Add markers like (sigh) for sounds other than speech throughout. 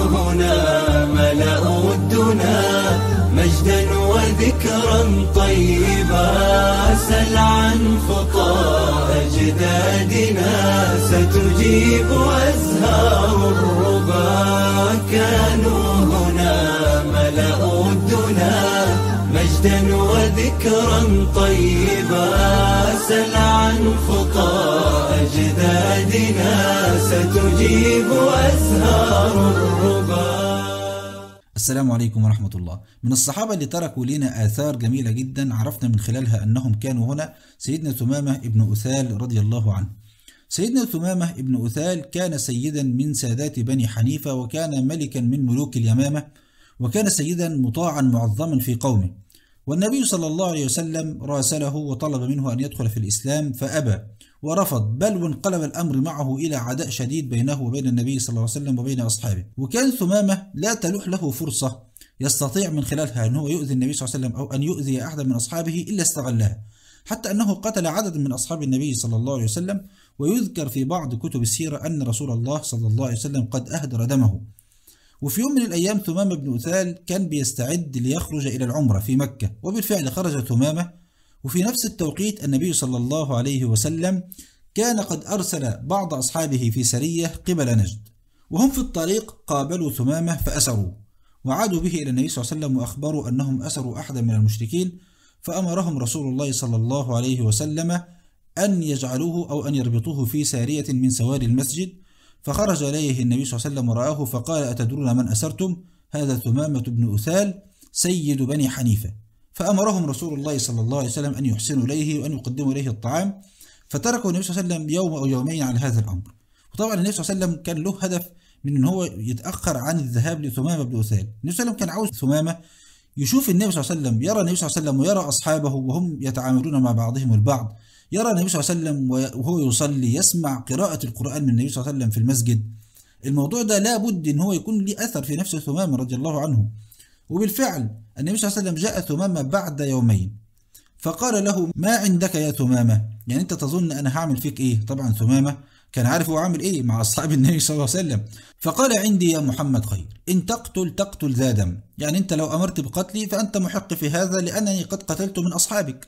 هنا ملأوا الدنا مجدا وذكرا طيبا سل عن خطى أجدادنا ستجيب أزهار الربا كانوا هنا مجدا وذكرا طيبا سل عن خطى أجدادنا ستجيب أزهار الربا السلام عليكم ورحمة الله من الصحابة اللي تركوا لنا آثار جميلة جدا عرفنا من خلالها أنهم كانوا هنا سيدنا ثمامة ابن أثال رضي الله عنه سيدنا ثمامة ابن أثال كان سيدا من سادات بني حنيفة وكان ملكا من ملوك اليمامة وكان سيدا مطاعا معظما في قومه والنبي صلى الله عليه وسلم راسله وطلب منه أن يدخل في الإسلام فأبى ورفض بل وانقلب الأمر معه إلى عداء شديد بينه وبين النبي صلى الله عليه وسلم وبين أصحابه وكان ثمامة لا تلوح له فرصة يستطيع من خلالها أن هو يؤذي النبي صلى الله عليه وسلم أو أن يؤذي أحدا من أصحابه إلا استغلها حتى أنه قتل عددا من أصحاب النبي صلى الله عليه وسلم ويذكر في بعض كتب السيرة أن رسول الله صلى الله عليه وسلم قد أهدر دمه وفي يوم من الأيام ثمامة بن أثال كان بيستعد ليخرج إلى العمرة في مكة وبالفعل خرج ثمامة وفي نفس التوقيت النبي صلى الله عليه وسلم كان قد أرسل بعض أصحابه في سرية قبل نجد وهم في الطريق قابلوا ثمامة فأسروه وعادوا به إلى النبي صلى الله عليه وسلم وأخبروا أنهم أسروا أحدا من المشركين فأمرهم رسول الله صلى الله عليه وسلم أن يجعلوه أو أن يربطوه في سارية من سواري المسجد فخرج إليه النبي صلى الله عليه وسلم ورآه فقال أتدرون من أسرتم هذا ثمامة بن أثال سيد بني حنيفة فأمرهم رسول الله صلى الله عليه وسلم أن يحسنوا إليه وأن يقدموا إليه الطعام فتركوا النبي صلى الله عليه وسلم يوم أو يومين على هذا الأمر وطبعا النبي صلى الله عليه وسلم كان له هدف من أن هو يتأخر عن الذهاب لثمامة بن أثال النبي صلى الله عليه وسلم كان عاوز ثمامة يشوف النبي صلى الله عليه وسلم يرى النبي صلى الله عليه وسلم ويرى أصحابه وهم يتعاملون مع بعضهم البعض يرى النبي صلى الله عليه وسلم وهو يصلي يسمع قراءة القرآن من النبي صلى الله عليه وسلم في المسجد الموضوع ده لابد ان هو يكون ليه اثر في نفس ثمامة رضي الله عنه وبالفعل النبي صلى الله عليه وسلم جاء ثمامة بعد يومين فقال له ما عندك يا ثمامة يعني انت تظن انا هعمل فيك ايه طبعا ثمامة كان عارف هو عامل ايه مع اصحاب النبي صلى الله عليه وسلم فقال عندي يا محمد خير ان تقتل تقتل ذا دم يعني انت لو امرت بقتلي فانت محق في هذا لانني قد قتلت من اصحابك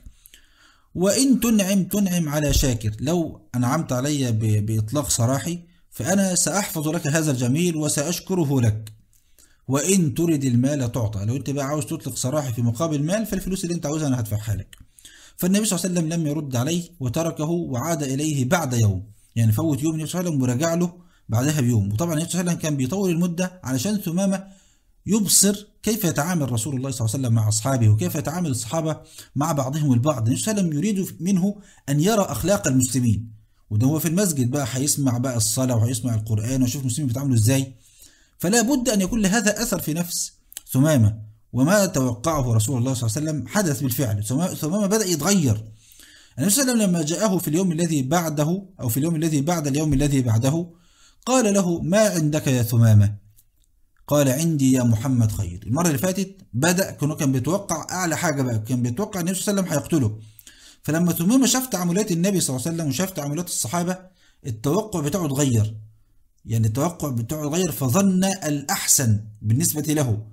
وإن تنعم تنعم على شاكر لو أنعمت علي بإطلاق سراحي فأنا سأحفظ لك هذا الجميل وسأشكره لك وإن ترد المال تعطى لو أنت بقى عاوز تطلق سراحي في مقابل مال فالفلوس اللي أنت عاوزها أنا هدفعها لك فالنبي صلى الله عليه وسلم لم يرد عليه وتركه وعاد إليه بعد يوم يعني فوت يوم النبي صلى الله عليه وسلم ورجع له بعدها بيوم وطبعا النبي صلى الله عليه وسلم كان بيطول المدة علشان ثمامة يبصر كيف يتعامل رسول الله صلى الله عليه وسلم مع أصحابه وكيف يتعامل الصحابة مع بعضهم البعض النبي صلى الله عليه وسلم يريد منه أن يرى أخلاق المسلمين وده هو في المسجد بقى هيسمع بقى الصلاة وهيسمع القرآن ويشوف المسلمين بيتعاملوا إزاي فلا بد أن يكون لهذا أثر في نفس ثمامة وما توقعه رسول الله صلى الله عليه وسلم حدث بالفعل ثمامة بدأ يتغير النبي صلى الله عليه وسلم لما جاءه في اليوم الذي بعده أو في اليوم الذي بعد اليوم الذي بعده قال له ما عندك يا ثمامة قال عندي يا محمد خير المرة اللي فاتت بدأ كانوا كان بيتوقع أعلى حاجة بقى كان بيتوقع النبي صلى الله عليه وسلم هيقتله فلما تميمة شاف تعاملات النبي صلى الله عليه وسلم وشاف تعاملات الصحابة التوقع بتاعه اتغير يعني التوقع بتاعه اتغير فظن الأحسن بالنسبة له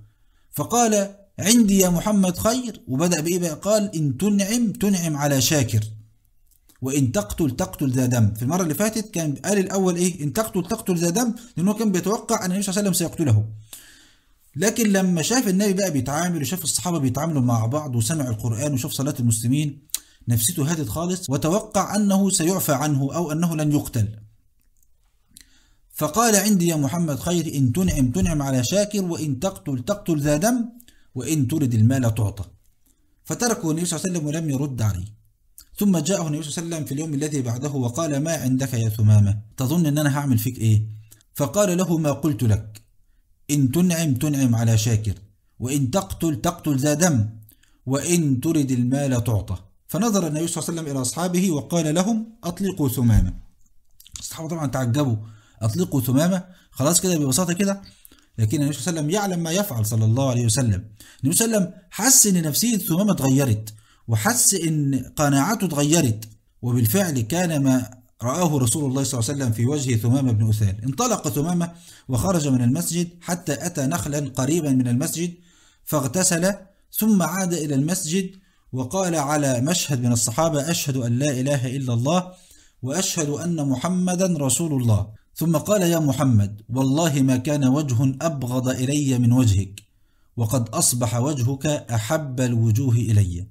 فقال عندي يا محمد خير وبدأ بإيه بقى قال إن تنعم تنعم على شاكر وان تقتل تقتل ذا دم في المره اللي فاتت كان قال الاول ايه ان تقتل تقتل ذا دم لانه كان بيتوقع ان النبي صلى الله عليه وسلم سيقتله لكن لما شاف النبي بقى بيتعامل وشاف الصحابه بيتعاملوا مع بعض وسمع القران وشاف صلاه المسلمين نفسيته هادت خالص وتوقع انه سيعفى عنه او انه لن يقتل فقال عندي يا محمد خير ان تنعم تنعم على شاكر وان تقتل تقتل ذا دم وان ترد المال تعطى فتركه النبي صلى الله عليه وسلم ولم يرد عليه ثم جاءه النبي صلى الله عليه وسلم في اليوم الذي بعده وقال ما عندك يا ثمامة تظن أن أنا هعمل فيك إيه فقال له ما قلت لك إن تنعم تنعم على شاكر وإن تقتل تقتل ذا دم وإن ترد المال تعطى فنظر النبي صلى الله عليه وسلم إلى أصحابه وقال لهم أطلقوا ثمامة الصحابة طبعا تعجبوا أطلقوا ثمامة خلاص كده ببساطة كده لكن النبي صلى الله عليه وسلم يعلم ما يفعل صلى الله عليه وسلم النبي صلى الله عليه وسلم حس ان نفسيه ثمامه اتغيرت وحس إن قناعاته اتغيرت وبالفعل كان ما رآه رسول الله صلى الله عليه وسلم في وجه ثمامة بن أثال انطلق ثمامة وخرج من المسجد حتى أتى نخلا قريبا من المسجد فاغتسل ثم عاد إلى المسجد وقال على مشهد من الصحابة أشهد أن لا إله إلا الله وأشهد أن محمدا رسول الله ثم قال يا محمد والله ما كان وجه أبغض إلي من وجهك وقد أصبح وجهك أحب الوجوه إلي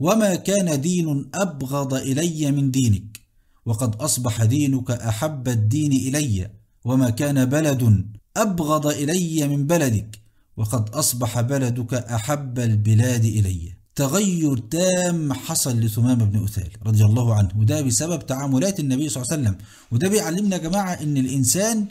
وما كان دين أبغض إلي من دينك وقد أصبح دينك أحب الدين إلي وما كان بلد أبغض إلي من بلدك وقد أصبح بلدك أحب البلاد إلي تغير تام حصل لثمام بن أثال رضي الله عنه وده بسبب تعاملات النبي صلى الله عليه وسلم وده بيعلمنا يا جماعة أن الإنسان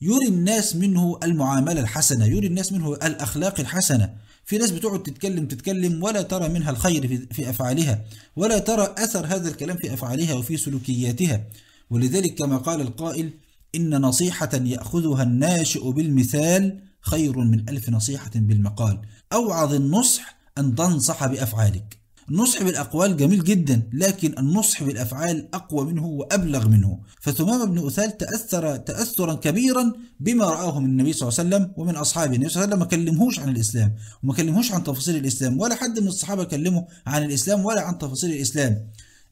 يري الناس منه المعاملة الحسنة يري الناس منه الأخلاق الحسنة في ناس بتقعد تتكلم تتكلم ولا ترى منها الخير في, في أفعالها ولا ترى أثر هذا الكلام في أفعالها وفي سلوكياتها ولذلك كما قال القائل إن نصيحة يأخذها الناشئ بالمثال خير من ألف نصيحة بالمقال أوعظ النصح أن تنصح بأفعالك النصح بالأقوال جميل جدا لكن النصح بالأفعال أقوى منه وأبلغ منه فثمامة بن أثال تأثر تأثرا كبيرا بما رآه من النبي صلى الله عليه وسلم ومن أصحابه النبي صلى الله عليه وسلم ما كلمهوش عن الإسلام وما كلمهوش عن تفاصيل الإسلام ولا حد من الصحابة كلمه عن الإسلام ولا عن تفاصيل الإسلام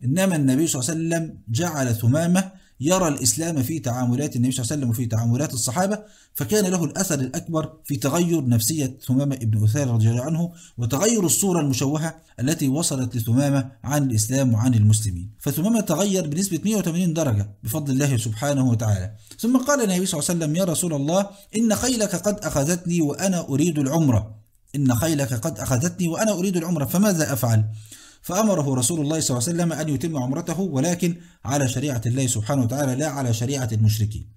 إنما النبي صلى الله عليه وسلم جعل ثمامة يرى الإسلام في تعاملات النبي صلى الله عليه وسلم وفي تعاملات الصحابة فكان له الأثر الأكبر في تغير نفسية ثمامة بن أثير رضي الله عنه وتغير الصورة المشوهة التي وصلت لثمامة عن الإسلام وعن المسلمين فثمامة تغير بنسبة 180 درجة بفضل الله سبحانه وتعالى ثم قال النبي صلى الله عليه وسلم يا رسول الله إن خيلك قد أخذتني وأنا أريد العمرة إن خيلك قد أخذتني وأنا أريد العمرة فماذا أفعل؟ فأمره رسول الله صلى الله عليه وسلم أن يتم عمرته ولكن على شريعة الله سبحانه وتعالى لا على شريعة المشركين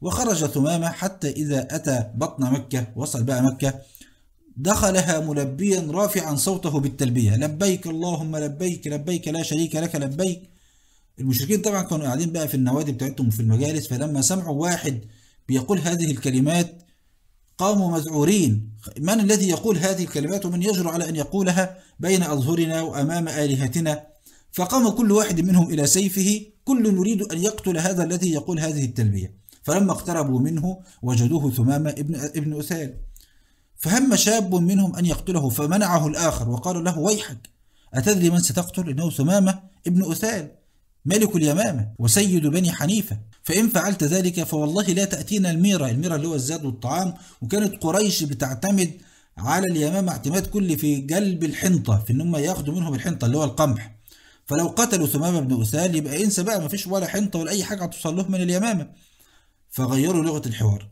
وخرج ثمامة حتى إذا أتى بطن مكة وصل بقى مكة دخلها ملبيا رافعا صوته بالتلبية لبيك اللهم لبيك لبيك لا شريك لك لبيك المشركين طبعا كانوا قاعدين بقى في النوادي بتاعتهم في المجالس فلما سمعوا واحد بيقول هذه الكلمات قاموا مذعورين من الذي يقول هذه الكلمات ومن يجرؤ على أن يقولها بين أظهرنا وأمام آلهتنا فقام كل واحد منهم إلى سيفه كل يريد أن يقتل هذا الذي يقول هذه التلبية فلما اقتربوا منه وجدوه ثمامة ابن, ابن أثال فهم شاب منهم أن يقتله فمنعه الآخر وقال له ويحك أتدري من ستقتل إنه ثمامة ابن أثال ملك اليمامة وسيد بني حنيفة فإن فعلت ذلك فوالله لا تأتينا الميرة الميرة اللي هو الزاد والطعام وكانت قريش بتعتمد على اليمامة اعتماد كلي في جلب الحنطة في إن هم ياخدوا منهم الحنطة اللي هو القمح فلو قتلوا ثمامة بن أسال يبقى إيه، انسى بقى مفيش ولا حنطة ولا أي حاجة هتوصل لهم من اليمامة فغيروا لغة الحوار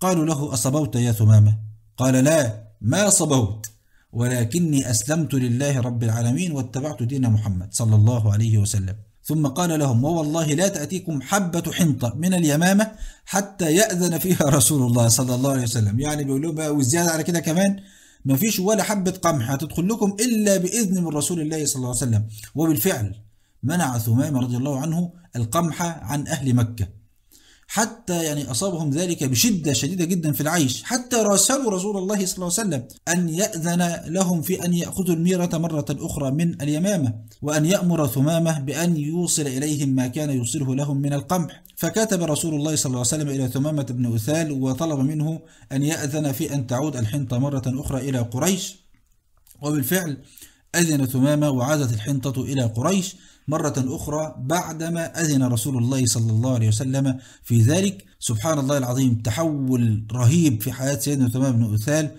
قالوا له أصبوت يا ثمامة قال لا ما صبوت ولكني أسلمت لله رب العالمين واتبعت دين محمد صلى الله عليه وسلم ثم قال لهم ووالله لا تأتيكم حبة حنطة من اليمامة حتى يأذن فيها (laughs) رسول الله صلى الله عليه وسلم يعني بيقول لهم بقى والزيادة على كده كمان مفيش ولا حبة قمح هتدخل لكم إلا بإذن من رسول الله صلى الله عليه وسلم وبالفعل منع ثمامة رضي الله عنه القمح عن أهل مكة حتى يعني أصابهم ذلك بشدة شديدة جدا في العيش حتى راسلوا رسول الله صلى الله عليه وسلم أن يأذن لهم في أن يأخذوا الميرة مرة أخرى من اليمامة وأن يأمر ثمامة بأن يوصل إليهم ما كان يوصله لهم من القمح فكتب رسول الله صلى الله عليه وسلم إلى ثمامة بن أثال وطلب منه أن يأذن في أن تعود الحنطة مرة أخرى إلى قريش وبالفعل أذن ثمامة وعادت الحنطة إلى قريش مرة أخرى بعدما أذن رسول الله صلى الله عليه وسلم في ذلك سبحان الله العظيم تحول رهيب في حياة سيدنا ثمامة بن أثال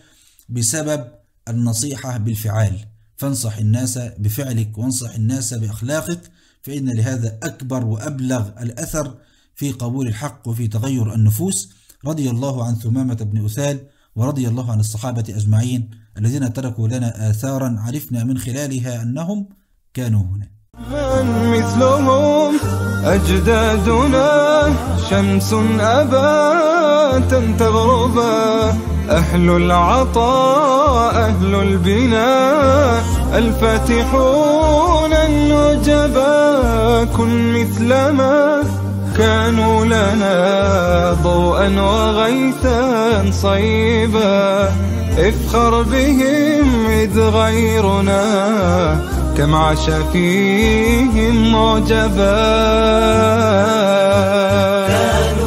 بسبب النصيحة بالفعال فانصح الناس بفعلك وانصح الناس بأخلاقك فإن لهذا أكبر وأبلغ الأثر في قبول الحق وفي تغير النفوس رضي الله عن ثمامة بن أثال ورضي الله عن الصحابة أجمعين الذين تركوا لنا آثارا عرفنا من خلالها أنهم كانوا هنا من مثلهم أجدادنا شمس أباتا تغربا أهل العطاء أهل البناء الفاتحون النجبا كن مثلما كانوا لنا ضوءا وغيثا صيبا افخر بهم إذ غيرنا كم عاش فيهم معجبا كانوا